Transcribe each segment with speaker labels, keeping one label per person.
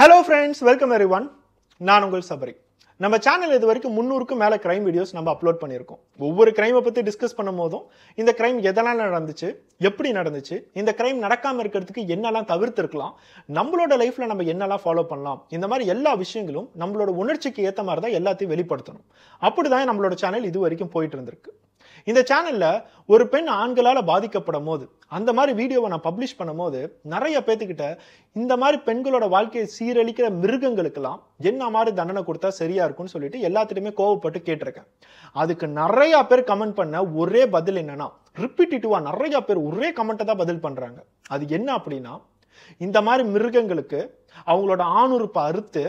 Speaker 1: hello friends welcome everyone நான் உங்கள் சபரி நம்ம சேனல் இது வரைக்கும் முந்நூறுக்கும் மேலே கிரைம் வீடியோஸ் நம்ம அப்லோட் பண்ணியிருக்கோம் ஒவ்வொரு கிரைமை பற்றி டிஸ்கஸ் பண்ணும் போதும் இந்த கிரைம் எதெல்லாம் நடந்துச்சு எப்படி நடந்துச்சு இந்த கிரைம் நடக்காமல் இருக்கிறதுக்கு என்னெல்லாம் தவிர்த்துருக்கலாம் நம்மளோட லைஃப்பில் நம்ம என்னெல்லாம் ஃபாலோ பண்ணலாம் இந்த மாதிரி எல்லா விஷயங்களும் நம்மளோட உணர்ச்சிக்கு ஏற்ற மாதிரி தான் எல்லாத்தையும் வெளிப்படுத்தணும் அப்படி தான் நம்மளோட சேனல் இது வரைக்கும் போயிட்டு இருந்திருக்கு இந்த சேனலில் ஒரு பெண் ஆண்களால் பாதிக்கப்படும் போது அந்த மாதிரி வீடியோவை நான் பப்ளிஷ் பண்ணும் போது நிறைய பேத்துக்கிட்ட இந்த மாதிரி பெண்களோட வாழ்க்கையை சீரழிக்கிற மிருகங்களுக்கெல்லாம் என்ன மாதிரி தண்டனை கொடுத்தா சரியா இருக்கும்னு சொல்லிட்டு எல்லாத்திட்டுமே கோவப்பட்டு கேட்டிருக்கேன் அதுக்கு நிறையா பேர் கமெண்ட் பண்ண ஒரே பதில் என்னன்னா ரிப்பீட்டிவாக நிறையா பேர் ஒரே கமெண்ட்டை தான் பதில் பண்ணுறாங்க அது என்ன அப்படின்னா இந்த மாதிரி மிருகங்களுக்கு அவங்களோட ஆணுறுப்பை அறுத்து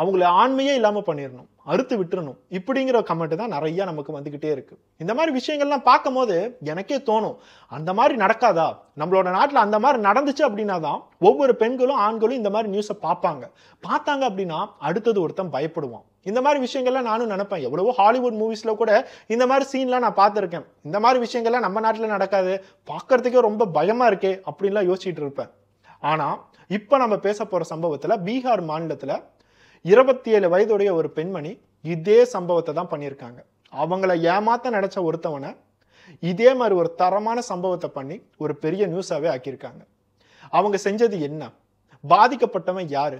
Speaker 1: அவங்கள ஆண்மையே இல்லாமல் பண்ணிடணும் அறுத்து விட்டுறணும் இப்படிங்கிற கமெண்ட் தான் நிறையா நமக்கு வந்துக்கிட்டே இருக்குது இந்த மாதிரி விஷயங்கள்லாம் பார்க்கும் போது எனக்கே தோணும் அந்த மாதிரி நடக்காதா நம்மளோட நாட்டில் அந்த மாதிரி நடந்துச்சு அப்படின்னா தான் ஒவ்வொரு பெண்களும் ஆண்களும் இந்த மாதிரி நியூஸை பார்ப்பாங்க பார்த்தாங்க அப்படின்னா அடுத்தது ஒருத்தன் பயப்படுவான் இந்த மாதிரி விஷயங்கள்லாம் நானும் நினைப்பேன் எவ்வளவோ ஹாலிவுட் மூவிஸில் கூட இந்த மாதிரி சீன்லாம் நான் பார்த்துருக்கேன் இந்த மாதிரி விஷயங்கள்லாம் நம்ம நாட்டில் நடக்காது பார்க்கறதுக்கே ரொம்ப பயமாக இருக்கே அப்படின்லாம் யோசிச்சுட்டு இருப்பேன் ஆனால் இப்போ நம்ம பேச போகிற சம்பவத்தில் பீகார் மாநிலத்தில் இருபத்தி ஏழு வயதுடைய ஒரு பெண்மணி இதே சம்பவத்தை தான் பண்ணியிருக்காங்க அவங்கள ஏமாத்த நினச்ச ஒருத்தவனை இதே மாதிரி ஒரு தரமான சம்பவத்தை பண்ணி ஒரு பெரிய நியூஸாகவே ஆக்கியிருக்காங்க அவங்க செஞ்சது என்ன பாதிக்கப்பட்டவன் யாரு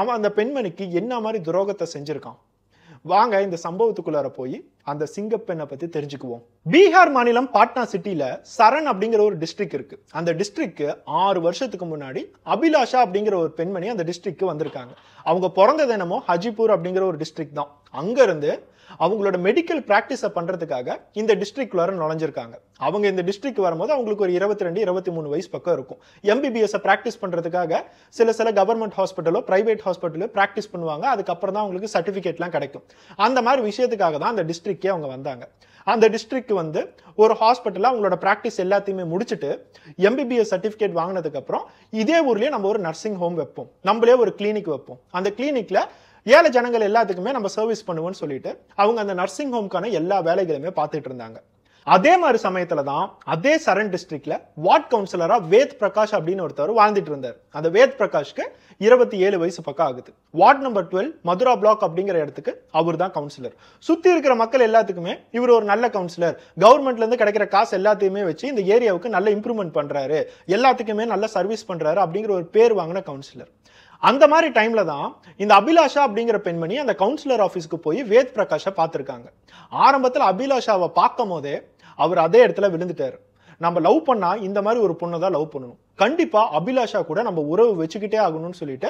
Speaker 1: அவன் அந்த பெண்மணிக்கு என்ன மாதிரி துரோகத்தை செஞ்சுருக்கான் வாங்க இந்த சம்பவத்துக்குள்ளார போய் அந்த சிங்கப்பெண்ணை பத்தி தெரிஞ்சுக்குவோம் பீகார் மாநிலம் பாட்னா சிட்டியில சரண் அப்படிங்கிற ஒரு டிஸ்ட்ரிக்ட் இருக்கு அந்த டிஸ்ட்ரிக்ட் ஆறு வருஷத்துக்கு முன்னாடி அபிலாஷா அப்படிங்கிற ஒரு பெண்மணி அந்த டிஸ்ட்ரிக்ட் வந்திருக்காங்க அவங்க பிறந்தது என்னமோ ஹஜிபூர் அப்படிங்கிற ஒரு டிஸ்ட்ரிக்ட் தான் அங்க இருந்து அவங்களோட மெடிக்கல் ப்ராக்டிஸை பண்ணுறதுக்காக இந்த டிஸ்ட்ரிக்ட்குள்ளார நுழைஞ்சிருக்காங்க அவங்க இந்த டிஸ்ட்ரிக்ட் வரும்போது அவங்களுக்கு ஒரு இருபத்தி ரெண்டு இருபத்தி மூணு வயசு பக்கம் இருக்கும் எம்பிபிஎஸ்ஸை ப்ராக்டிஸ் பண்ணுறதுக்காக சில சில கவர்மெண்ட் ஹாஸ்பிட்டலோ ப்ரைவேட் ஹாஸ்பிட்டலோ ப்ராக்டிஸ் பண்ணுவாங்க அதுக்கப்புறம் தான் அவங்களுக்கு சர்டிஃபிகேட்லாம் கிடைக்கும் அந்த மாதிரி விஷயத்துக்காக தான் அந்த டிஸ்ட்ரிக்டே அவங்க வந்தாங்க அந்த டிஸ்ட்ரிக் வந்து ஒரு ஹாஸ்பிட்டலில் அவங்களோட ப்ராக்டிஸ் எல்லாத்தையுமே முடிச்சுட்டு எம்பிபிஎஸ் சர்டிஃபிகேட் வாங்கினதுக்கப்புறம் இதே ஊர்லேயே நம்ம ஒரு நர்சிங் ஹோம் வைப்போம் நம்மளே ஒரு கிளினிக் வைப்போம் அந்த கிளினிக்கில் ஏழை ஜனங்கள் எல்லாத்துக்குமே நம்ம சர்வீஸ் பண்ணுவோம்னு சொல்லிட்டு அவங்க அந்த நர்சிங் ஹோம்க்கான எல்லா வேலைகளுமே பார்த்துட்டு இருந்தாங்க அதே மாதிரி சமயத்துல தான் அதே சரண் டிஸ்ட்ரிக்ட்ல வார்ட் கவுன்சிலரா வேத் பிரகாஷ் அப்படின்னு ஒருத்தர் வாழ்ந்துட்டு இருந்தார் அந்த வேத் பிரகாஷ்க்கு இருபத்தி ஏழு வயசு பக்கம் ஆகுது ward number twelve Mathura block அப்படிங்கிற இடத்துக்கு அவர் தான் கவுன்சிலர் சுத்தி இருக்கிற மக்கள் எல்லாத்துக்குமே இவர் ஒரு நல்ல கவுன்சிலர் கவர்மெண்ட்ல இருந்து கிடைக்கிற காசு எல்லாத்தையுமே வச்சு இந்த ஏரியாவுக்கு நல்ல இம்ப்ரூவ்மெண்ட் பண்றாரு எல்லாத்துக்குமே நல்ல சர்வீஸ் பண்றாரு அப்படிங்கிற ஒரு பேர் வாங்கின கவுன்சிலர் அந்த மாதிரி டைம்ல தான் இந்த அபிலாஷா அப்படிங்கிற பெண்மணி அந்த கவுன்சிலர் ஆஃபீஸ்க்கு போய் வேத் பிரகாஷை பார்த்துருக்காங்க ஆரம்பத்தில் அபிலாஷாவை பார்க்கும் போதே அவர் அதே இடத்துல விழுந்துட்டார் நம்ம லவ் பண்ணால் இந்த மாதிரி ஒரு பொண்ணை தான் லவ் பண்ணணும் கண்டிப்பாக அபிலாஷா கூட நம்ம உறவு வச்சுக்கிட்டே ஆகணும்னு சொல்லிட்டு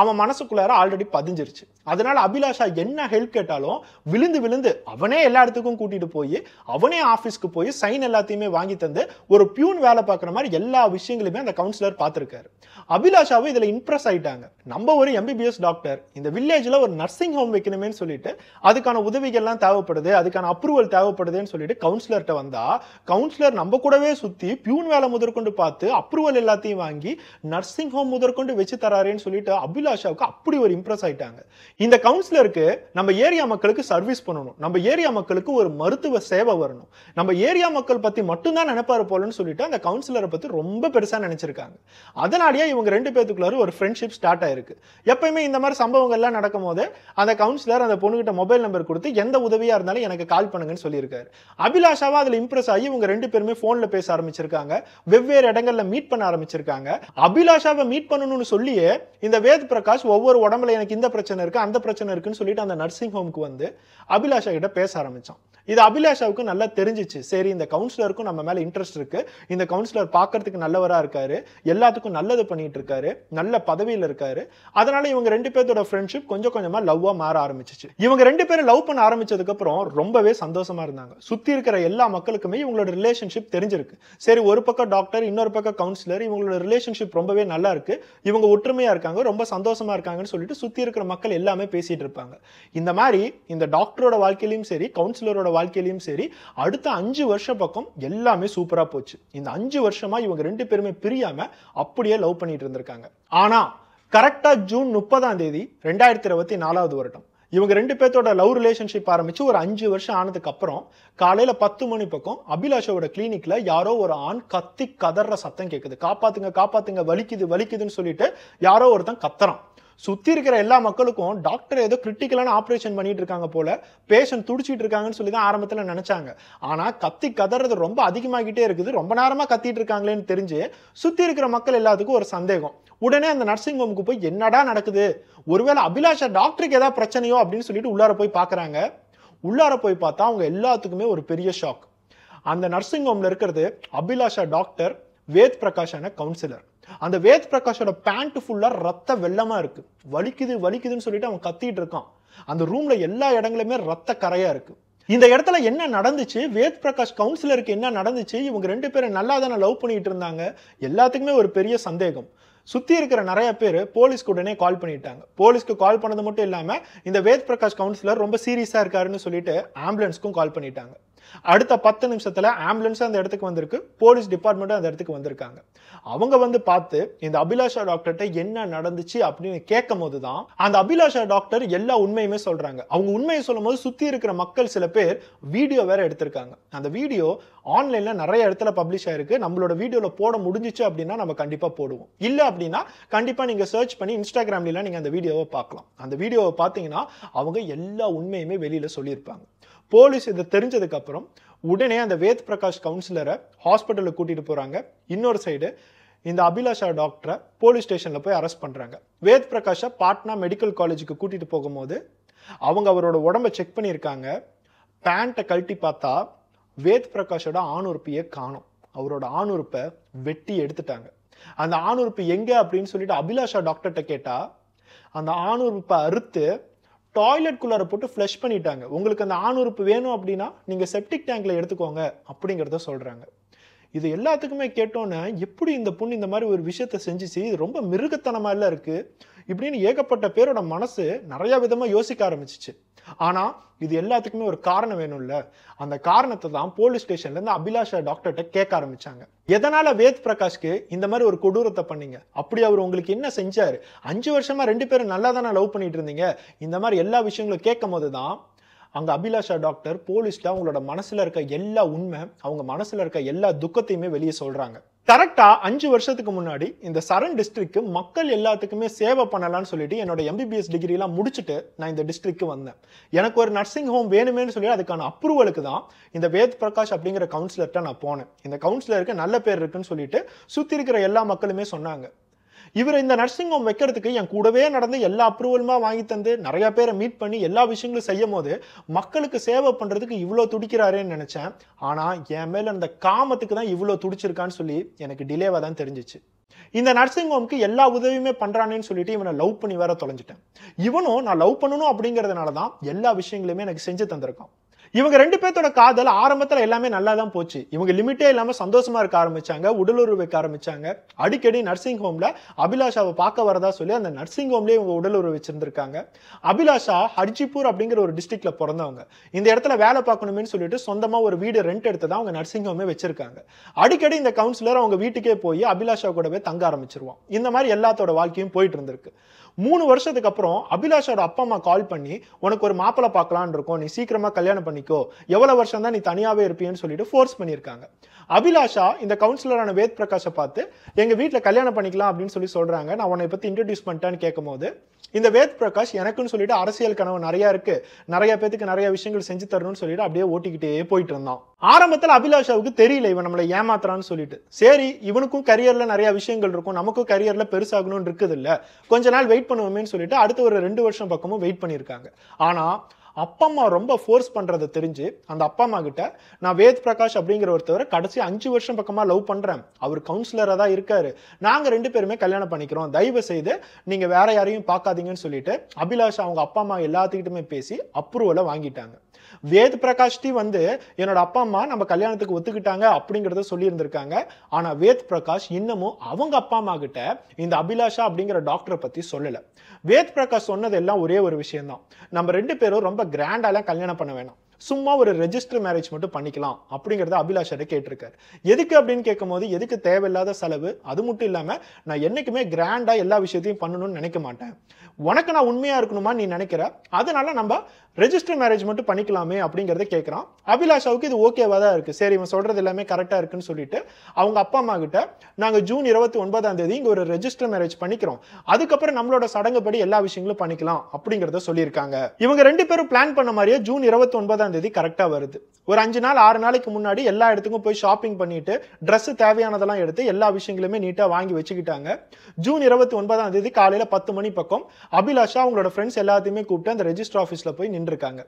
Speaker 1: அவன் மனசுக்குள்ளார ஆல்ரெடி பதிஞ்சிருச்சு அதனால அபிலாஷா என்ன ஹெல்ப் கேட்டாலும் விழுந்து விழுந்து அவனே எல்லா இடத்துக்கும் கூட்டிட்டு போய் அவனே ஆஃபீஸ்க்கு போய் சைன் எல்லாத்தையுமே வாங்கி தந்து ஒரு பியூன் வேலை பார்க்குற மாதிரி எல்லா விஷயங்களுமே அந்த கவுன்சிலர் பார்த்துருக்காரு அபிலாஷாவும் இதில் இம்ப்ரெஸ் ஆயிட்டாங்க நம்ம ஒரு எம்பிபிஎஸ் டாக்டர் இந்த வில்லேஜில் ஒரு நர்சிங் ஹோம் வைக்கணுமே சொல்லிட்டு அதுக்கான உதவிகள்லாம் தேவைப்படுது அதுக்கான அப்ரூவல் தேவைப்படுதுன்னு சொல்லிட்டு கவுன்சிலர்கிட்ட வந்தால் கவுன்சிலர் நம்ம கூடவே சுற்றி பியூன் வேலை முதற்கொண்டு பார்த்து அப்ரூவல் எல்லாத்தையும் வாங்கி நர்சிங் ஹோம் முதற்கொண்டு வச்சு தராருன்னு சொல்லிட்டு அபிலாஷாவுக்கு அப்படி ஒரு இம்ப்ரெஸ் ஆயிட்டாங்க இந்த கவுன்சிலருக்கு நம்ம ஏரியா மக்களுக்கு சர்வீஸ் பண்ணணும் நம்ம ஏரியா மக்களுக்கு ஒரு மருத்துவ சேவை வரணும் நம்ம ஏரியா மக்கள் பத்தி மட்டும்தான் நினைப்பாரு போலன்னு சொல்லிட்டு அந்த கவுன்சிலரை பத்தி ரொம்ப பெருசா நினைச்சிருக்காங்க அதனாலேயே இவங்க ரெண்டு பேத்துக்குள்ளார ஒரு ஃப்ரெண்ட்ஷிப் ஸ்டார்ட் ஆயிருக்கு எப்பயுமே இந்த மாதிரி சம்பவங்கள்லாம் நடக்கும் போது அந்த கவுன்சிலர் அந்த பொண்ணுகிட்ட மொபைல் நம்பர் கொடுத்து எந்த உதவியா இருந்தாலும் எனக்கு கால் பண்ணுங்கன்னு சொல்லியிருக்காரு அபிலாஷாவா அதுல இம்ப்ரெஸ் ஆகி இவங்க ரெண்டு பேருமே போன்ல பேச ஆரம்பிச்சிருக்காங்க வெவ்வேறு இடங்கள்ல மீட் பண்ண ஆரம்பிச்சிருக்காங்க அபிலாஷாவை மீட் பண்ணணும்னு சொல்லியே இந்த வேத் பிரகாஷ் ஒவ்வொரு உடம்புல எனக்கு இந்த பிரச்சனை இருக்கு அந்த பிரச்சனை இருக்குன்னு சொல்லிட்டு அந்த நர்சிங் ஹோம்க்கு வந்து அபிலாஷா கிட்ட பேச ஆரம்பிச்சான் இது அபிலாஷாவுக்கு நல்லா தெரிஞ்சிச்சு சரி இந்த கவுன்சிலருக்கும் நம்ம மேல இன்ட்ரெஸ்ட் இருக்கு இந்த கவுன்சிலர் பாக்குறதுக்கு நல்லவரா இருக்காரு எல்லாத்துக்கும் நல்லது பண்ணிட்டு இருக்காரு நல்ல பதவியில இருக்காரு அதனால இவங்க ரெண்டு பேர்த்தோட ஃப்ரெண்ட்ஷிப் கொஞ்சம் கொஞ்சமா லவ்வா மாற ஆரம்பிச்சிச்சு இவங்க ரெண்டு பேரும் லவ் பண்ண ஆரம்பிச்சதுக்கு அப்புறம் ரொம்பவே சந்தோஷமா இருந்தாங்க சுத்தி இருக்கிற எல்லா மக்களுக்குமே இவங்களோட ரிலேஷன்ஷிப் தெரிஞ்சிருக்கு சரி ஒரு பக்கம் டாக்டர் இன்னொரு பக்கம் கவுன்சிலர் இவங்களோட ரிலேஷன்ஷிப் ரொம்பவே நல்லா இருக்கு இவங்க ஒற்றுமையா இருக்காங்க ரொம்ப சந்தோஷமா இருக்காங்கன்னு சொல்லிட்டு சுத்தி இருக்கிற மக்கள் எல்லாமே பேசிட்டு இருப்பாங்க இந்த மாதிரி இந்த டாக்டரோட வாழ்க்கையிலும் சரி கவுன்சிலரோட வாழ்க்கையிலும் சரி அடுத்த அஞ்சு வருஷ பக்கம் எல்லாமே சூப்பரா போச்சு இந்த அஞ்சு வருஷமா இவங்க ரெண்டு பேருமே பிரியாம அப்படியே லவ் பண்ணிட்டு இருந்திருக்காங்க ஆனா கரெக்டா ஜூன் முப்பதாம் தேதி ரெண்டாயிரத்தி இருபத்தி நாலாவது வருடம் இவங்க ரெண்டு பேர்த்தோட லவ் ரிலேஷன்ஷிப் ஆரம்பிச்சு ஒரு அஞ்சு வருஷம் ஆனதுக்கு அப்புறம் காலையில பத்து மணி பக்கம் அபிலாஷோட கிளினிக்ல யாரோ ஒரு ஆண் கத்தி கதற சத்தம் கேட்குது காப்பாத்துங்க காப்பாத்துங்க வலிக்குது வலிக்குதுன்னு சொல்லிட்டு யாரோ ஒருத்தன் கத்துறான் சுற்றி இருக்கிற எல்லா மக்களுக்கும் டாக்டர் ஏதோ கிரிட்டிக்கலான ஆப்ரேஷன் பண்ணிட்டு இருக்காங்க போல பேஷண்ட் துடிச்சிட்டு இருக்காங்கன்னு சொல்லி தான் ஆரம்பத்தில் நினச்சாங்க ஆனால் கத்தி கதறது ரொம்ப அதிகமாகிட்டே இருக்குது ரொம்ப நேரமாக கத்திட்டு இருக்காங்களேன்னு தெரிஞ்சு சுற்றி இருக்கிற மக்கள் எல்லாத்துக்கும் ஒரு சந்தேகம் உடனே அந்த நர்சிங் ஹோமுக்கு போய் என்னடா நடக்குது ஒருவேளை அபிலாஷா டாக்டருக்கு ஏதாவது பிரச்சனையோ அப்படின்னு சொல்லிட்டு உள்ளார போய் பார்க்குறாங்க உள்ளார போய் பார்த்தா அவங்க எல்லாத்துக்குமே ஒரு பெரிய ஷாக் அந்த நர்சிங் ஹோமில் இருக்கிறது அபிலாஷா டாக்டர் வேத் பிரகாஷான கவுன்சிலர் அந்த வேத் பிரகாஷோட பேண்ட் ஃபுல்லா ரத்த வெள்ளமா இருக்கு வலிக்குது வலிக்குதுன்னு சொல்லிட்டு அவன் கத்திட்டு இருக்கான் அந்த ரூம்ல எல்லா இடங்களுமே ரத்த கரையா இருக்கு இந்த இடத்துல என்ன நடந்துச்சு வேத் பிரகாஷ் கவுன்சிலருக்கு என்ன நடந்துச்சு இவங்க ரெண்டு பேரும் நல்லா தானே லவ் பண்ணிட்டு இருந்தாங்க எல்லாத்துக்குமே ஒரு பெரிய சந்தேகம் சுத்தி இருக்கிற நிறைய பேர் போலீஸ்க்கு உடனே கால் பண்ணிட்டாங்க போலீஸ்க்கு கால் பண்ணது மட்டும் இல்லாமல் இந்த வேத் பிரகாஷ் கவுன்சிலர் ரொம்ப சீரியஸாக இருக்காருன்னு சொல்லிட்டு ஆம்புலன்ஸ்க்கும் கால் பண்ணிட்டாங்க அடுத்த பத்து நிமிஷத்தில் ஆம்புலன்ஸ் அந்த இடத்துக்கு வந்திருக்கு போலீஸ் டிபார்ட்மெண்ட்டும் அந்த இடத்துக்கு வந்திருக்காங்க அவங்க வந்து பார்த்து இந்த அபிலாஷா டாக்டர்கிட்ட என்ன நடந்துச்சு அப்படின்னு கேட்கும் போது தான் அந்த அபிலாஷா டாக்டர் எல்லா உண்மையுமே சொல்கிறாங்க அவங்க உண்மையை சொல்லும் போது சுற்றி இருக்கிற மக்கள் சில பேர் வீடியோ வேற எடுத்திருக்காங்க அந்த வீடியோ ஆன்லைனில் நிறைய இடத்துல பப்ளிஷ் ஆயிருக்கு நம்மளோட வீடியோவில் போட முடிஞ்சிச்சு அப்படின்னா நம்ம கண்டிப்பாக போடுவோம் இல்லை அப்படின்னா கண்டிப்பாக நீங்கள் சர்ச் பண்ணி இன்ஸ்டாகிராம்லாம் நீங்கள் அந்த வீடியோவை பார்க்கலாம் அந்த வீடியோவை பார்த்தீங்கன்னா அவங்க எல்லா உண்மையுமே வெளியில் சொல்லியிருப்பாங்க போலீஸ் இதை தெரிஞ்சதுக்கப்புறம் உடனே அந்த வேத் பிரகாஷ் கவுன்சிலரை ஹாஸ்பிட்டலுக்கு கூட்டிகிட்டு போகிறாங்க இன்னொரு சைடு இந்த அபிலாஷா டாக்டரை போலீஸ் ஸ்டேஷனில் போய் அரெஸ்ட் பண்ணுறாங்க வேத் பிரகாஷை பாட்னா மெடிக்கல் காலேஜுக்கு கூட்டிகிட்டு போகும்போது அவங்க அவரோட உடம்ப செக் பண்ணியிருக்காங்க பேண்ட்டை கழட்டி பார்த்தா வேத் பிரகாஷோட ஆணுறுப்பையே காணும் அவரோட ஆணுறுப்பை வெட்டி எடுத்துட்டாங்க அந்த ஆணுறுப்பு எங்கே அப்படின்னு சொல்லிட்டு அபிலாஷா டாக்டர்கிட்ட கேட்டால் அந்த ஆணுறுப்பை அறுத்து டாய்லெட் குள்ளார போட்டு ஃப்ளஷ் பண்ணிட்டாங்க உங்களுக்கு அந்த ஆணுறுப்பு வேணும் அப்படின்னா நீங்கள் செப்டிக் டேங்கில் எடுத்துக்கோங்க அப்படிங்கிறத சொல்கிறாங்க இது எல்லாத்துக்குமே கேட்டோன்னே எப்படி இந்த பொண்ணு இந்த மாதிரி ஒரு விஷயத்த செஞ்சிச்சு இது ரொம்ப மிருகத்தனமாக இல்லை இருக்குது இப்படின்னு ஏகப்பட்ட பேரோட மனசு நிறையா விதமாக யோசிக்க ஆரம்பிச்சிச்சு ஆனால் இது எல்லாத்துக்குமே ஒரு காரணம் வேணும்ல அந்த காரணத்தை தான் போலீஸ் ஸ்டேஷன்லேருந்து அபிலாஷா டாக்டர்கிட்ட கேட்க ஆரம்பிச்சாங்க எதனால் வேத் பிரகாஷ்க்கு இந்த மாதிரி ஒரு கொடூரத்தை பண்ணீங்க அப்படி அவர் உங்களுக்கு என்ன செஞ்சார் அஞ்சு வருஷமாக ரெண்டு பேரும் நல்லா தானே லவ் பண்ணிட்டு இருந்தீங்க இந்த மாதிரி எல்லா விஷயங்களும் கேட்கும் போது தான் அங்கே அபிலாஷா டாக்டர் போலீஸ்ட்டு அவங்களோட மனசில் இருக்க எல்லா உண்மை அவங்க மனசில் இருக்க எல்லா துக்கத்தையுமே வெளியே சொல்கிறாங்க கரெக்டாக அஞ்சு வருஷத்துக்கு முன்னாடி இந்த சரண் டிஸ்ட்ரிக்கு மக்கள் எல்லாத்துக்குமே சேவை பண்ணலான்னு சொல்லிட்டு என்னோட எம்பிபிஎஸ் டிகிரிலாம் முடிச்சுட்டு நான் இந்த டிஸ்ட்ரிக்கு வந்தேன் எனக்கு ஒரு நர்சிங் ஹோம் வேணுமேனு சொல்லி அதுக்கான அப்ரூவலுக்கு தான் இந்த வேத் பிரகாஷ் அப்படிங்கிற கவுன்சிலர்கிட்ட நான் போனேன் இந்த கவுன்சிலருக்கு நல்ல பேர் இருக்குன்னு சொல்லிட்டு சுற்றி இருக்கிற எல்லா மக்களுமே சொன்னாங்க இவர் இந்த நர்சிங் ஹோம் வைக்கிறதுக்கு என் கூடவே நடந்து எல்லா அப்ரூவலுமா வாங்கி தந்து நிறைய பேரை மீட் பண்ணி எல்லா விஷயங்களும் செய்யும் போது மக்களுக்கு சேவை பண்ணுறதுக்கு இவ்வளோ துடிக்கிறாருன்னு நினச்சேன் ஆனால் என் மேலே அந்த காமத்துக்கு தான் இவ்வளோ துடிச்சிருக்கான்னு சொல்லி எனக்கு டிலேவாக தான் தெரிஞ்சிச்சு இந்த நர்சிங் ஹோம்க்கு எல்லா உதவியுமே பண்ணுறானேன்னு சொல்லிட்டு இவனை லவ் பண்ணி வேற தொலைஞ்சிட்டேன் இவனும் நான் லவ் பண்ணணும் அப்படிங்கிறதுனால தான் எல்லா விஷயங்களுமே எனக்கு செஞ்சு தந்திருக்கான் இவங்க ரெண்டு பேர்த்தோட காதல் ஆரம்பத்தில் எல்லாமே நல்லா தான் போச்சு இவங்க லிமிட்டே இல்லாமல் சந்தோஷமா இருக்க ஆரம்பிச்சாங்க உடலுறவு வைக்க ஆரம்பிச்சாங்க அடிக்கடி நர்சிங் ஹோம்ல அபிலாஷாவை பார்க்க வரதா சொல்லி அந்த நர்சிங் ஹோம்லேயே இவங்க உடலுறவு வச்சிருந்திருக்காங்க அபிலாஷா ஹர்ஜிபூர் அப்படிங்கிற ஒரு டிஸ்ட்ரிக்ட்ல பிறந்தவங்க இந்த இடத்துல வேலை பார்க்கணுமே சொல்லிட்டு சொந்தமாக ஒரு வீடு ரெண்ட் எடுத்து தான் அவங்க நர்சிங் ஹோமே வச்சிருக்காங்க அடிக்கடி இந்த கவுன்சிலர் அவங்க வீட்டுக்கே போய் அபிலாஷா கூடவே தங்க ஆரம்பிச்சிருவான் இந்த மாதிரி எல்லாத்தோட வாழ்க்கையும் போயிட்டு இருந்திருக்கு மூணு வருஷத்துக்கு அப்புறம் அபிலாஷோட அப்பா அம்மா கால் பண்ணி உனக்கு ஒரு மாப்பிள்ளை பார்க்கலான் இருக்கோம் நீ சீக்கிரமா கல்யாணம் பண்ணி பண்ணிக்கோ எவ்வளோ வருஷம் தான் நீ தனியாகவே இருப்பியன்னு சொல்லிட்டு ஃபோர்ஸ் பண்ணியிருக்காங்க அபிலாஷா இந்த கவுன்சிலரான வேத் பிரகாஷை பார்த்து எங்கள் வீட்டில் கல்யாணம் பண்ணிக்கலாம் அப்படின்னு சொல்லி சொல்கிறாங்க நான் உன்னை பற்றி இன்ட்ரடியூஸ் பண்ணிட்டேன்னு கேட்கும் போது இந்த வேத் பிரகாஷ் எனக்குன்னு சொல்லிட்டு அரசியல் கனவு நிறையா இருக்குது நிறைய பேத்துக்கு நிறைய விஷயங்கள் செஞ்சு தரணும்னு சொல்லிட்டு அப்படியே ஓட்டிக்கிட்டே போயிட்டு இருந்தான் ஆரம்பத்தில் அபிலாஷாவுக்கு தெரியல இவன் நம்மளை ஏமாத்துறான்னு சொல்லிட்டு சரி இவனுக்கும் கரியரில் நிறைய விஷயங்கள் இருக்கும் நமக்கும் கரியரில் பெருசாகணும்னு இருக்குது இல்லை கொஞ்ச நாள் வெயிட் பண்ணுவோமேன்னு சொல்லிட்டு அடுத்த ஒரு ரெண்டு வருஷம் பக்கமும் வெயிட் பண்ணியிருக்காங்க ஆனால் அப்பா அம்மா ரொம்ப ஃபோர்ஸ் பண்ணுறதை தெரிஞ்சு அந்த அப்பா அம்மா கிட்ட நான் வேத் பிரகாஷ் அப்படிங்கிற ஒருத்தவரை கடைசி அஞ்சு வருஷம் பக்கமாக லவ் பண்ணுறேன் அவர் கவுன்சிலராக தான் இருக்காரு நாங்கள் ரெண்டு பேருமே கல்யாணம் பண்ணிக்கிறோம் தயவு செய்து நீங்கள் வேற யாரையும் பார்க்காதீங்கன்னு சொல்லிட்டு அபிலாஷ் அவங்க அப்பா அம்மா எல்லாத்துக்கிட்டுமே பேசி அப்ரூவலை வாங்கிட்டாங்க வேத் பிரகாஷ் டி வந்து என்னோட அப்பா அம்மா நம்ம கல்யாணத்துக்கு ஒத்துக்கிட்டாங்க அப்படிங்கிறத சொல்லியிருந்திருக்காங்க ஆனால் வேத் பிரகாஷ் இன்னமும் அவங்க அப்பா அம்மா கிட்ட இந்த அபிலாஷா அப்படிங்கிற டாக்டரை பற்றி சொல்லலை வேத் பிரகாஷ் சொன்னது எல்லாம் ஒரே ஒரு விஷயம்தான் நம்ம ரெண்டு பேரும் ரொம்ப கிராண்டாலாம் கல்யாணம் பண்ண வேணாம் சும்மா ஒரு ரெஜிஸ்டர் மேரேஜ் மட்டும் பண்ணிக்கலாம் அப்படிங்கிறத அபிலாஷர் கேட்டிருக்காரு எதுக்கு அப்படின்னு கேட்கும்போது எதுக்கு தேவையில்லாத செலவு அது மட்டும் இல்லாமல் நான் என்றைக்குமே கிராண்டாக எல்லா விஷயத்தையும் பண்ணணும்னு நினைக்க மாட்டேன் உனக்கு நான் உண்மையாக இருக்கணுமா நீ நினைக்கிற அதனால நம்ம ரெஜிஸ்டர் மேரேஜ் மட்டும் பண்ணிக்கலாமே அப்படிங்கிறத கேட்குறான் அபிலாஷாவுக்கு இது ஓகேவாக தான் இருக்குது சரி இவன் சொல்கிறது எல்லாமே கரெக்டாக இருக்குன்னு சொல்லிட்டு அவங்க அப்பா அம்மா கிட்ட நாங்கள் ஜூன் இருபத்தி ஒன்பதாம் தேதி இங்கே ஒரு ரெஜிஸ்டர் மேரேஜ் பண்ணிக்கிறோம் அதுக்கப்புறம் நம்மளோட சடங்குபடி எல்லா விஷயங்களும் பண்ணிக்கலாம் அப்படிங்கிறத சொல்லியிருக்காங்க இவங்க ரெண்டு பேரும் பிளான் பண்ண மாதிரியே ஜூன் இருபத்தி ஒன்பதாம் இருபதாம் தேதி கரெக்டாக வருது ஒரு அஞ்சு நாள் ஆறு நாளைக்கு முன்னாடி எல்லா இடத்துக்கும் போய் ஷாப்பிங் பண்ணிட்டு ட்ரெஸ்ஸு தேவையானதெல்லாம் எடுத்து எல்லா விஷயங்களுமே நீட்டாக வாங்கி வச்சுக்கிட்டாங்க ஜூன் இருபத்தி ஒன்பதாம் தேதி காலையில் பத்து மணி பக்கம் அபிலாஷா அவங்களோட ஃப்ரெண்ட்ஸ் எல்லாத்தையுமே கூப்பிட்டு அந்த ரெஜிஸ்டர் ஆஃபீஸில் போய் நின்றுருக்காங்க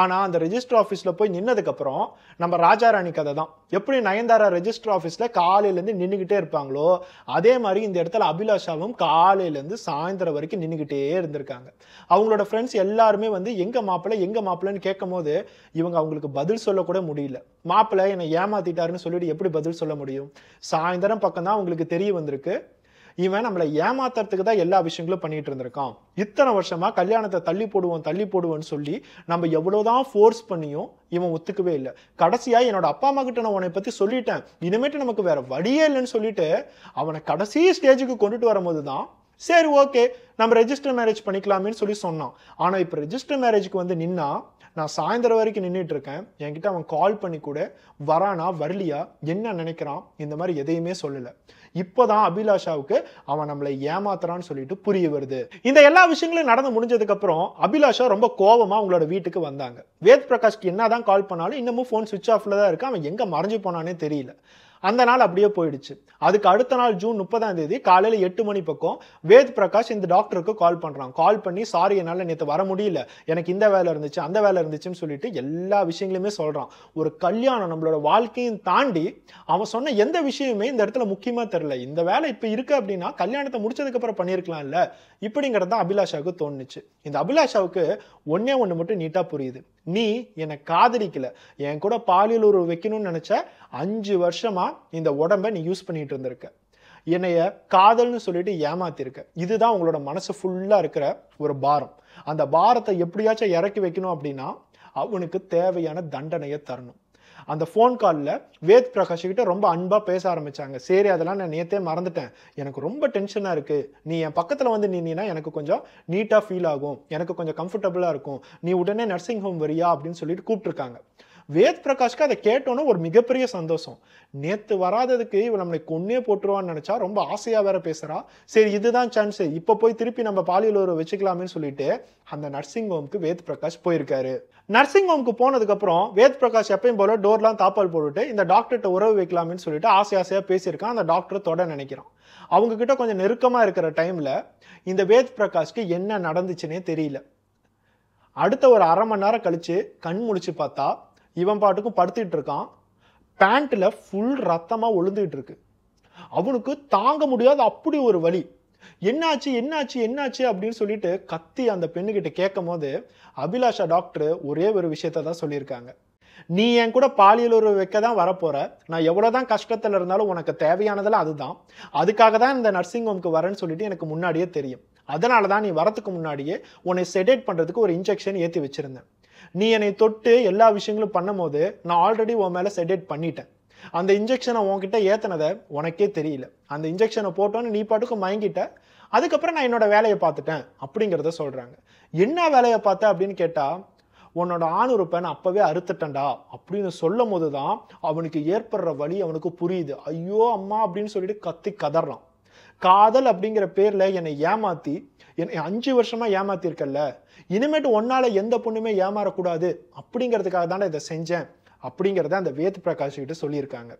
Speaker 1: ஆனால் அந்த ரெஜிஸ்டர் ஆஃபீஸில் போய் நின்னதுக்கப்புறம் நம்ம ராஜா ராணி கதை தான் எப்படி நயன்தாரா ரெஜிஸ்டர் ஆஃபீஸில் காலையிலேருந்து நின்றுக்கிட்டே இருப்பாங்களோ அதே மாதிரி இந்த இடத்துல அபிலாஷாவும் காலையிலேருந்து சாயந்தரம் வரைக்கும் நின்றுக்கிட்டே இருந்திருக்காங்க அவங்களோட ஃப்ரெண்ட்ஸ் எல்லாருமே வந்து எங்கள் மாப்பிள்ளை எங்கள் மாப்பிள்ளைன்னு கேட்கும் போது இவங்க அவங்களுக்கு பதில் சொல்லக்கூட முடியல மாப்பிள்ளை என்னை ஏமாத்திட்டாருன்னு சொல்லிட்டு எப்படி பதில் சொல்ல முடியும் சாயந்தரம் பக்கம் தான் அவங்களுக்கு தெரிய வந்திருக்கு இவன் நம்மளை ஏமாத்துறதுக்கு தான் எல்லா விஷயங்களும் பண்ணிட்டு இருந்திருக்கான் இத்தனை வருஷமா கல்யாணத்தை தள்ளி போடுவோம் தள்ளி போடுவோன்னு சொல்லி நம்ம எவ்வளவுதான் ஃபோர்ஸ் பண்ணியும் இவன் ஒத்துக்கவே இல்லை கடைசியா என்னோட அப்பா அம்மா கிட்ட நான் உன்னை பத்தி சொல்லிட்டேன் இனிமேட்டு நமக்கு வேற வழியே இல்லைன்னு சொல்லிட்டு அவனை கடைசி ஸ்டேஜுக்கு கொண்டுட்டு வரும்போது தான் சரி ஓகே நம்ம ரெஜிஸ்டர் மேரேஜ் பண்ணிக்கலாமேன்னு சொல்லி சொன்னான் ஆனால் இப்போ ரெஜிஸ்டர் மேரேஜுக்கு வந்து நின்னா நான் சாயந்தரம் வரைக்கும் நின்றுட்டு இருக்கேன் என்கிட்ட அவன் கால் பண்ணி கூட வரானா வரலியா என்ன நினைக்கிறான் இந்த மாதிரி எதையுமே சொல்லலை இப்போதான் அபிலாஷாவுக்கு அவன் நம்மளை ஏமாத்துறான்னு சொல்லிட்டு புரிய வருது இந்த எல்லா விஷயங்களும் நடந்து முடிஞ்சதுக்கு அப்புறம் அபிலாஷா ரொம்ப கோபமா அவங்களோட வீட்டுக்கு வந்தாங்க வேத் பிரகாஷ்க்கு என்னதான் கால் பண்ணாலும் இன்னமும் ஃபோன் சுவிச் ஆஃப்ல தான் இருக்கு அவன் எங்க மறைஞ்சு போனானே தெரியல அந்த நாள் அப்படியே போயிடுச்சு அதுக்கு அடுத்த நாள் ஜூன் முப்பதாம் தேதி காலையில் எட்டு மணி பக்கம் வேத் பிரகாஷ் இந்த டாக்டருக்கு கால் பண்ணுறான் கால் பண்ணி சாரி என்னால் நேற்று வர முடியல எனக்கு இந்த வேலை இருந்துச்சு அந்த வேலை இருந்துச்சுன்னு சொல்லிட்டு எல்லா விஷயங்களையுமே சொல்கிறான் ஒரு கல்யாணம் நம்மளோட வாழ்க்கையும் தாண்டி அவன் சொன்ன எந்த விஷயமே இந்த இடத்துல முக்கியமாக தெரில இந்த வேலை இப்போ இருக்குது அப்படின்னா கல்யாணத்தை முடிச்சதுக்கப்புறம் பண்ணியிருக்கலாம்ல இப்படிங்கிறது தான் அபிலாஷாவுக்கு தோணுச்சு இந்த அபிலாஷாவுக்கு ஒன்னே ஒன்று மட்டும் நீட்டாக புரியுது நீ என்னை காதலிக்கல என் கூட பாலியல் ஒரு வைக்கணும்னு நினச்ச அஞ்சு வருஷமா தான் இந்த உடம்பை நீ யூஸ் பண்ணிட்டு இருந்திருக்க என்னைய காதல்னு சொல்லிட்டு ஏமாத்திருக்க இதுதான் உங்களோட மனசு ஃபுல்லாக இருக்கிற ஒரு பாரம் அந்த பாரத்தை எப்படியாச்சும் இறக்கி வைக்கணும் அப்படின்னா அவனுக்கு தேவையான தண்டனையை தரணும் அந்த ஃபோன் காலில் வேத் பிரகாஷ் கிட்ட ரொம்ப அன்பாக பேச ஆரம்பித்தாங்க சரி அதெல்லாம் நான் நேத்தே மறந்துட்டேன் எனக்கு ரொம்ப டென்ஷனாக இருக்குது நீ என் பக்கத்தில் வந்து நின்னா எனக்கு கொஞ்சம் நீட்டாக ஃபீல் ஆகும் எனக்கு கொஞ்சம் கம்ஃபர்டபுளாக இருக்கும் நீ உடனே நர்சிங் ஹோம் வரியா அப்படின்னு சொல்லிட்டு கூப்பிட்ருக்காங்க வேத் பிரகாஷ்க்கு அதை கேட்டோன்னு ஒரு மிகப்பெரிய சந்தோஷம் நேற்று வராததுக்கு இவ நம்மளை கொன்னே போட்டுருவான்னு நினச்சா ரொம்ப ஆசையாக வேற பேசுகிறா சரி இதுதான் சான்ஸு இப்போ போய் திருப்பி நம்ம பாலியல் ஒரு வச்சுக்கலாமேன்னு சொல்லிட்டு அந்த நர்சிங் ஹோம்க்கு வேத் பிரகாஷ் போயிருக்காரு நர்சிங் ஹோம்க்கு போனதுக்கப்புறம் வேத் பிரகாஷ் எப்பயும் போல டோர்லாம் தாப்பால் போட்டுட்டு இந்த டாக்டர்கிட்ட உறவு வைக்கலாமேன்னு சொல்லிட்டு ஆசை ஆசையாக பேசியிருக்கான் அந்த டாக்டர் தொட நினைக்கிறான் அவங்க கிட்ட கொஞ்சம் நெருக்கமாக இருக்கிற டைமில் இந்த வேத் பிரகாஷ்க்கு என்ன நடந்துச்சுன்னே தெரியல அடுத்த ஒரு அரை மணி நேரம் கழித்து கண் முடிச்சு பார்த்தா இவன் பாட்டுக்கும் படுத்துக்கிட்டு இருக்கான் பேண்ட்டில் ஃபுல் ரத்தமாக ஒழுந்துட்டு இருக்கு அவனுக்கு தாங்க முடியாத அப்படி ஒரு வழி என்னாச்சு என்னாச்சு என்னாச்சு அப்படின்னு சொல்லிட்டு கத்தி அந்த பெண்ணுக்கிட்ட கேட்கும் போது அபிலாஷா டாக்டர் ஒரே ஒரு விஷயத்த தான் சொல்லியிருக்காங்க நீ என் கூட பாலியல் ஒரு வைக்க தான் வரப்போற நான் எவ்வளோதான் கஷ்டத்தில் இருந்தாலும் உனக்கு தேவையானதெல்லாம் அதுதான் அதுக்காக தான் இந்த நர்சிங் ஹோம்க்கு வரேன்னு சொல்லிட்டு எனக்கு முன்னாடியே தெரியும் அதனால தான் நீ வரத்துக்கு முன்னாடியே உன்னை செடேட் பண்ணுறதுக்கு ஒரு இன்ஜெக்ஷன் ஏற்றி வச்சுருந்தேன் நீ என்னை தொட்டு எல்லா விஷயங்களும் பண்ணும் போது நான் ஆல்ரெடி உன் மேலே செடேட் பண்ணிட்டேன் அந்த இன்ஜெக்ஷனை உன்கிட்ட ஏற்றினதை உனக்கே தெரியல அந்த இன்ஜெக்ஷனை போட்டோன்னு நீ பாட்டுக்கு மயங்கிட்ட அதுக்கப்புறம் நான் என்னோட வேலையை பார்த்துட்டேன் அப்படிங்கிறத சொல்கிறாங்க என்ன வேலையை பார்த்த அப்படின்னு கேட்டால் உன்னோட ஆணுறுப்பை நான் அப்போவே அறுத்துட்டேன்டா அப்படின்னு சொல்லும் போது தான் அவனுக்கு ஏற்படுற வழி அவனுக்கு புரியுது ஐயோ அம்மா அப்படின்னு சொல்லிட்டு கத்தி கதறான் காதல் அப்படிங்கிற பேர்ல என்னை ஏமாத்தி என்னை அஞ்சு வருஷமா ஏமாத்திருக்கல இனிமேட்டு ஒன்னால எந்த பொண்ணுமே ஏமாறக்கூடாது அப்படிங்கிறதுக்காக தானே இதை செஞ்சேன் அப்படிங்கிறத அந்த வேத் பிரகாஷ் கிட்ட சொல்லியிருக்காங்க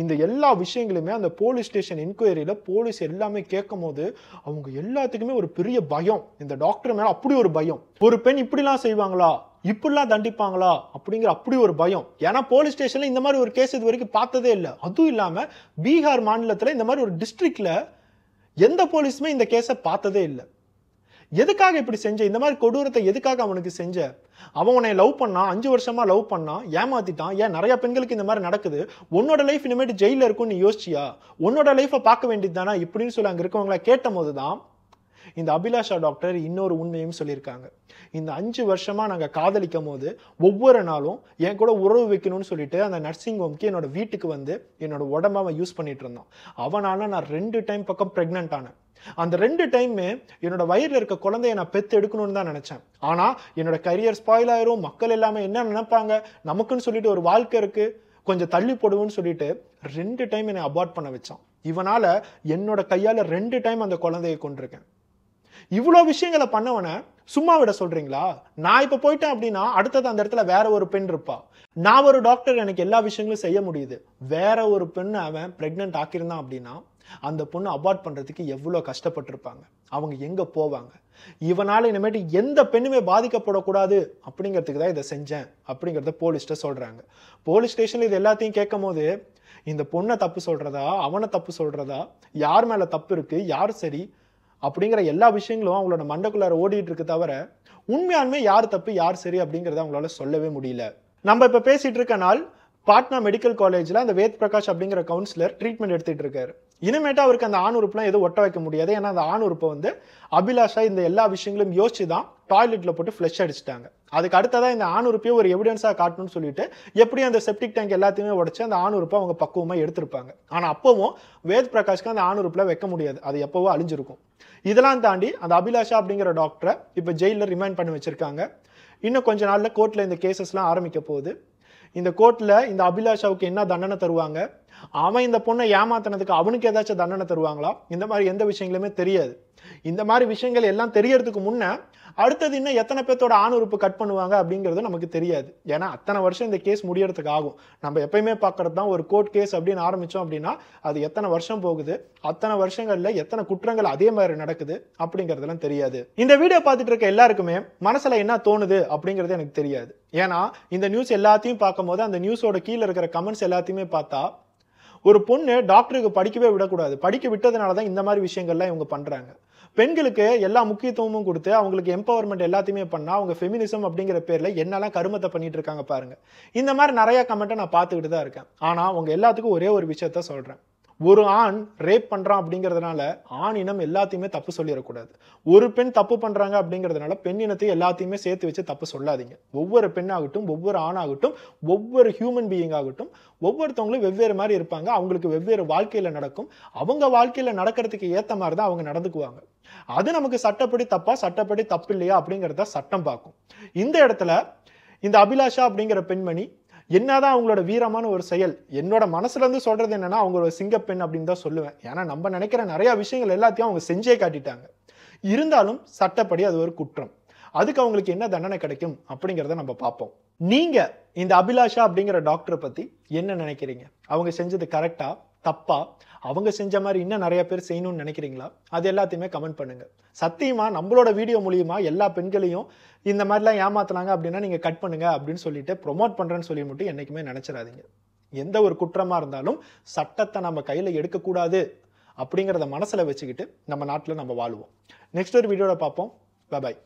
Speaker 1: இந்த எல்லா விஷயங்களுமே அந்த போலீஸ் ஸ்டேஷன் என்கொயரியில போலீஸ் எல்லாமே கேட்கும் போது அவங்க எல்லாத்துக்குமே ஒரு பெரிய பயம் இந்த டாக்டர் மேலே அப்படி ஒரு பயம் ஒரு பெண் இப்படிலாம் செய்வாங்களா இப்படிலாம் தண்டிப்பாங்களா அப்படிங்கிற அப்படி ஒரு பயம் ஏன்னா போலீஸ் ஸ்டேஷனில் இந்த மாதிரி ஒரு கேஸ் இது வரைக்கும் பார்த்ததே இல்லை அதுவும் இல்லாமல் பீகார் மாநிலத்தில் இந்த மாதிரி ஒரு டிஸ்ட்ரிக்ட்ல எந்த போலீஸுமே இந்த கேஸை பார்த்ததே இல்லை எதுக்காக இப்படி செஞ்ச இந்த மாதிரி கொடூரத்தை எதுக்காக அவனுக்கு செஞ்ச அவன் உன்னை லவ் பண்ணா அஞ்சு வருஷமா லவ் பண்ணா ஏமாத்திட்டான் ஏன் நிறைய பெண்களுக்கு இந்த மாதிரி நடக்குது உன்னோட லைஃப் இனிமேட்டு ஜெயிலில் இருக்கும்னு நீ யோசிச்சியா உன்னோட லைஃப்பை பார்க்க வேண்டியது தானே இப்படின்னு சொல்லி அங்கே இருக்கவங்களை கேட்டும் தான் இந்த அபிலாஷா டாக்டர் இன்னொரு உண்மையும் சொல்லியிருக்காங்க இந்த அஞ்சு வருஷமாக நாங்கள் காதலிக்கும் போது ஒவ்வொரு நாளும் என் கூட உறவு வைக்கணும்னு சொல்லிட்டு அந்த நர்சிங் ஹோம்க்கு என்னோட வீட்டுக்கு வந்து என்னோட உடம்ப அவன் யூஸ் பண்ணிட்டு இருந்தான் அவனால் நான் ரெண்டு டைம் பக்கம் ப்ரெக்னென்ட் ஆனேன் அந்த ரெண்டு டைமே என்னோட வயிறில் இருக்க குழந்தைய நான் பெத்து எடுக்கணும்னு தான் நினச்சேன் ஆனால் என்னோட கரியர் ஸ்பாயில் ஆயிரும் மக்கள் எல்லாமே என்ன நினைப்பாங்க நமக்குன்னு சொல்லிட்டு ஒரு வாழ்க்கை இருக்கு கொஞ்சம் தள்ளி போடுவோம்னு சொல்லிட்டு ரெண்டு டைம் என்னை அபார்ட் பண்ண வச்சான் இவனால் என்னோட கையால் ரெண்டு டைம் அந்த குழந்தைய கொண்டிருக்கேன் இவ்வளோ விஷயங்களை பண்ணவனை சும்மா விட சொல்றீங்களா நான் இப்போ போயிட்டேன் அப்படின்னா அடுத்தது அந்த இடத்துல வேற ஒரு பெண் இருப்பா நான் ஒரு டாக்டர் எனக்கு எல்லா விஷயங்களும் செய்ய முடியுது வேற ஒரு பெண் அவன் பிரெக்னென்ட் ஆக்கியிருந்தான் அப்படின்னா அந்த பொண்ணு அபார்ட் பண்ணுறதுக்கு எவ்வளோ கஷ்டப்பட்டிருப்பாங்க அவங்க எங்கே போவாங்க இவனால் இனிமேட்டு எந்த பெண்ணுமே பாதிக்கப்படக்கூடாது அப்படிங்கிறதுக்கு தான் இதை செஞ்சேன் அப்படிங்கிறத போலீஸ்கிட்ட சொல்கிறாங்க போலீஸ் ஸ்டேஷனில் இது எல்லாத்தையும் கேட்கும் போது இந்த பொண்ணை தப்பு சொல்கிறதா அவனை தப்பு சொல்கிறதா யார் மேலே தப்பு இருக்குது யார் சரி அப்படிங்கிற எல்லா விஷயங்களும் அவங்களோட மண்டக்குள்ளார ஓடிட்டு இருக்கு தவிர உண்மையாலுமே யார் தப்பு யார் சரி அப்படிங்கிறத அவங்களால சொல்லவே முடியல நம்ம இப்போ பேசிட்டு இருக்க நாள் பாட்னா மெடிக்கல் காலேஜில் அந்த வேத் பிரகாஷ் அப்படிங்கிற கவுன்சிலர் ட்ரீட்மெண்ட் எடுத்துகிட்டு இருக்காரு இனிமேட்டு அவருக்கு அந்த ஆண் உறுப்புலாம் எதுவும் ஒட்ட வைக்க முடியாது ஏன்னா அந்த ஆண் உறுப்பை வந்து அபிலாஷா இந்த எல்லா விஷயங்களும் யோசிச்சு தான் டாய்லெட்டில் போட்டு ஃப்ளஷ் அடிச்சிட்டாங்க அதுக்கு அடுத்ததான் இந்த ஆணுறுப்பையை ஒரு எவிடன்ஸாக காட்டணும்னு சொல்லிட்டு எப்படி அந்த செப்டிக் டேங்க் எல்லாத்தையுமே உடச்சி அந்த ஆணுறுப்பை அவங்க பக்குவமாக எடுத்திருப்பாங்க ஆனால் அப்போவும் வேத் பிரகாஷ்க்கு அந்த ஆணுறுப்பில் வைக்க முடியாது அது எப்போவோ அழிஞ்சிருக்கும் இதெல்லாம் தாண்டி அந்த அபிலாஷா அப்படிங்கிற டாக்டரை இப்போ ஜெயிலில் ரிமைண்ட் பண்ணி வச்சுருக்காங்க இன்னும் கொஞ்ச நாளில் கோர்ட்டில் இந்த கேசஸ்லாம் ஆரம்பிக்க போகுது இந்த கோர்ட்டில் இந்த அபிலாஷாவுக்கு என்ன தண்டனை தருவாங்க அவன் இந்த பொண்ணை ஏமாத்தினதுக்கு அவனுக்கு ஏதாச்சும் தண்டனை தருவாங்களா இந்த மாதிரி எந்த விஷயங்களுமே தெரியாது இந்த மாதிரி விஷயங்கள் எல்லாம் தெரியறதுக்கு முன்னே அடுத்தது இன்னும் எத்தனை பேர்த்தோட ஆணுறுப்பு உறுப்பு கட் பண்ணுவாங்க அப்படிங்கிறது நமக்கு தெரியாது ஏன்னா அத்தனை வருஷம் இந்த கேஸ் முடியறதுக்கு ஆகும் நம்ம எப்பயுமே பார்க்கறது தான் ஒரு கோர்ட் கேஸ் அப்படின்னு ஆரம்பித்தோம் அப்படின்னா அது எத்தனை வருஷம் போகுது அத்தனை வருஷங்களில் எத்தனை குற்றங்கள் அதே மாதிரி நடக்குது அப்படிங்கிறதெல்லாம் தெரியாது இந்த வீடியோ பார்த்துட்டு இருக்க எல்லாருக்குமே மனசில் என்ன தோணுது அப்படிங்கிறது எனக்கு தெரியாது ஏன்னா இந்த நியூஸ் எல்லாத்தையும் பார்க்கும்போது அந்த நியூஸோட கீழே இருக்கிற கமெண்ட்ஸ் எல்லாத்தையுமே பார்த்தா ஒரு பொண்ணு டாக்டருக்கு படிக்கவே விடக்கூடாது படிக்க விட்டதுனால தான் இந்த மாதிரி விஷயங்கள்லாம் இவங்க பண்ணுறாங்க பெண்களுக்கு எல்லா முக்கியத்துவமும் கொடுத்து அவங்களுக்கு எம்பவர்மெண்ட் எல்லாத்தையுமே பண்ணால் அவங்க ஃபெமினிசம் அப்படிங்கிற பேரில் என்னெல்லாம் கருமத்தை பண்ணிட்டு இருக்காங்க பாருங்க இந்த மாதிரி நிறைய கமெண்ட்டை நான் பார்த்துக்கிட்டு தான் இருக்கேன் ஆனால் அவங்க எல்லாத்துக்கும் ஒரே ஒரு விஷயத்த சொல்கிறேன் ஒரு ஆண் ரேப் பண்ணுறான் அப்படிங்கிறதுனால ஆண் இனம் எல்லாத்தையுமே தப்பு சொல்லிடக்கூடாது ஒரு பெண் தப்பு பண்ணுறாங்க அப்படிங்கிறதுனால பெண் இனத்தை எல்லாத்தையுமே சேர்த்து வச்சு தப்பு சொல்லாதீங்க ஒவ்வொரு பெண்ணாகட்டும் ஒவ்வொரு ஆணாகட்டும் ஒவ்வொரு ஹியூமன் பீயிங் ஆகட்டும் ஒவ்வொருத்தவங்களும் வெவ்வேறு மாதிரி இருப்பாங்க அவங்களுக்கு வெவ்வேறு வாழ்க்கையில் நடக்கும் அவங்க வாழ்க்கையில் நடக்கிறதுக்கு ஏற்ற மாதிரி தான் அவங்க நடந்துக்குவாங்க அது நமக்கு சட்டப்படி தப்பா சட்டப்படி தப்பு இல்லையா அப்படிங்கிறத சட்டம் பார்க்கும் இந்த இடத்துல இந்த அபிலாஷா அப்படிங்கிற பெண்மணி என்னதான் அவங்களோட வீரமான ஒரு செயல் என்னோட மனசுல இருந்து சொல்றது என்னன்னா அவங்க ஒரு சிங்க பெண் அப்படின்னு தான் சொல்லுவேன் ஏன்னா நம்ம நினைக்கிற நிறைய விஷயங்கள் எல்லாத்தையும் அவங்க செஞ்சே காட்டிட்டாங்க இருந்தாலும் சட்டப்படி அது ஒரு குற்றம் அதுக்கு அவங்களுக்கு என்ன தண்டனை கிடைக்கும் அப்படிங்கிறத நம்ம பார்ப்போம் நீங்க இந்த அபிலாஷா அப்படிங்கிற டாக்டரை பத்தி என்ன நினைக்கிறீங்க அவங்க செஞ்சது கரெக்டா தப்பா அவங்க செஞ்ச மாதிரி இன்னும் நிறைய பேர் செய்யணும்னு நினைக்கிறீங்களா அது எல்லாத்தையுமே கமெண்ட் பண்ணுங்க சத்தியமா நம்மளோட வீடியோ மூலியமா எல்லா பெண்களையும் இந்த மாதிரிலாம் ஏமாத்தினாங்க அப்படின்னா நீங்க கட் பண்ணுங்க அப்படின்னு சொல்லிட்டு ப்ரொமோட் பண்றேன்னு சொல்லி மட்டும் என்னைக்குமே நினைச்சிடாதீங்க எந்த ஒரு குற்றமா இருந்தாலும் சட்டத்தை நம்ம கையில எடுக்கக்கூடாது அப்படிங்கிறத மனசில் வச்சுக்கிட்டு நம்ம நாட்டில் நம்ம வாழ்வோம் நெக்ஸ்ட் ஒரு வீடியோட பார்ப்போம் பாய்